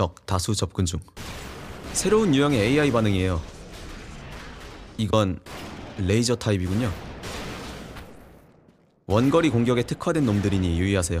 적 다수 접근 중 새로운 유형의 AI 반응이에요 이건 레이저 타입이군요 원거리 공격에 특화된 놈들이니 유의하세요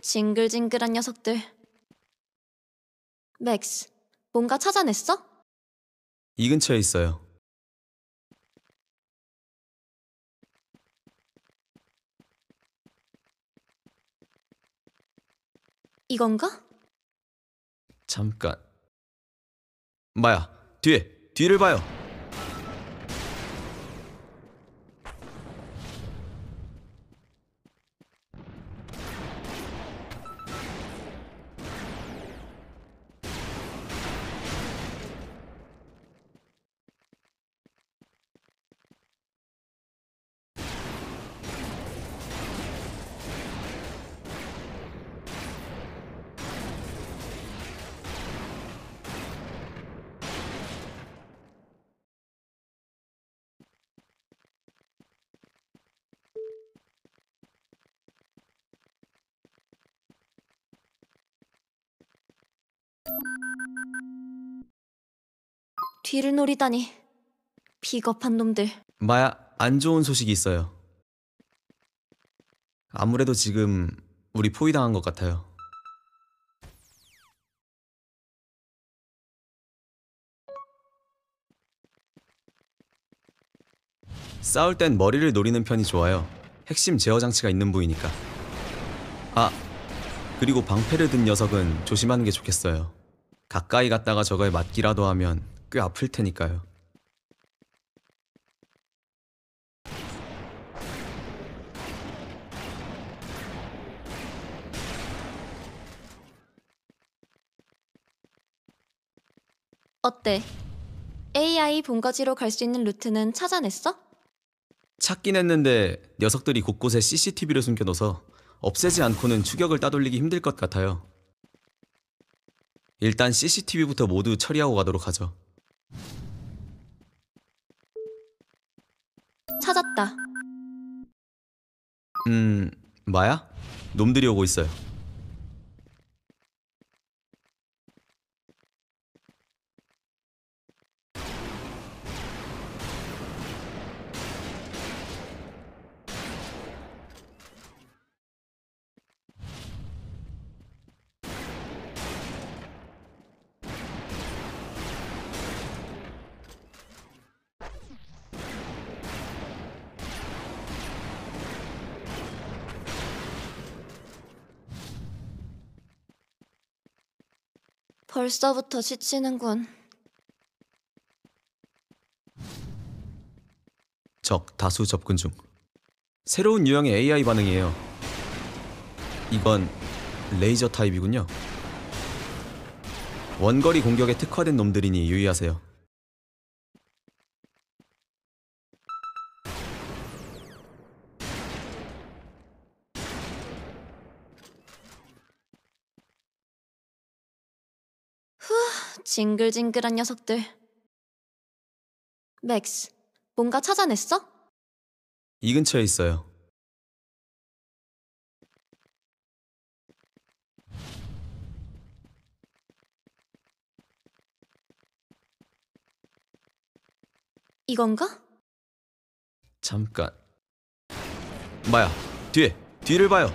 징글징글한 녀석들. 맥스, 뭔가 찾아냈어? 이 근처에 있어요. 이건가? 잠깐. 마야, 뒤에, 뒤를 봐요. 뒤를 노리다니. 비겁한 놈들. 마야, 안 좋은 소식이 있어요. 아무래도 지금 우리 포위당한 것 같아요. 싸울 땐 머리를 노리는 편이 좋아요. 핵심 제어 장치가 있는 부위니까. 아, 그리고 방패를 든 녀석은 조심하는 게 좋겠어요. 가까이 갔다가 저거에 맞기라도 하면 꽤 아플 테니까요. 어때? AI 본거지로 갈 수 있는 루트는 찾아냈어? 찾긴 했는데 녀석들이 곳곳에 CCTV를 숨겨둬서 놓 없애지 않고는 추격을 따돌리기 힘들 것 같아요. 일단 CCTV부터 모두 처리하고 가도록 하죠. 찾았다. 음, 마야? 놈들이 오고 있어요. 벌써부터 지치는군. 적 다수 접근 중. 새로운 유형의 AI 반응이에요. 이건 레이저 타입이군요. 원거리 공격에 특화된 놈들이니 유의하세요. 징글징글한 녀석들. 맥스, 뭔가 찾아냈어? 이 근처에 있어요. 이건가? 잠깐. 마야, 뒤에, 뒤를 봐요.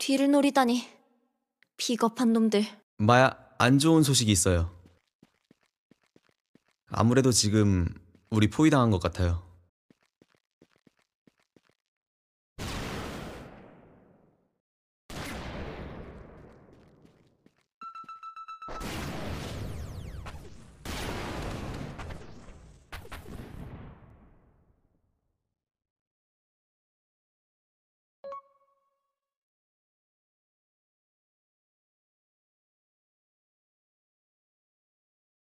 뒤를 노리다니. 비겁한 놈들. 마야, 안 좋은 소식이 있어요. 아무래도 지금 우리 포위당한 것 같아요.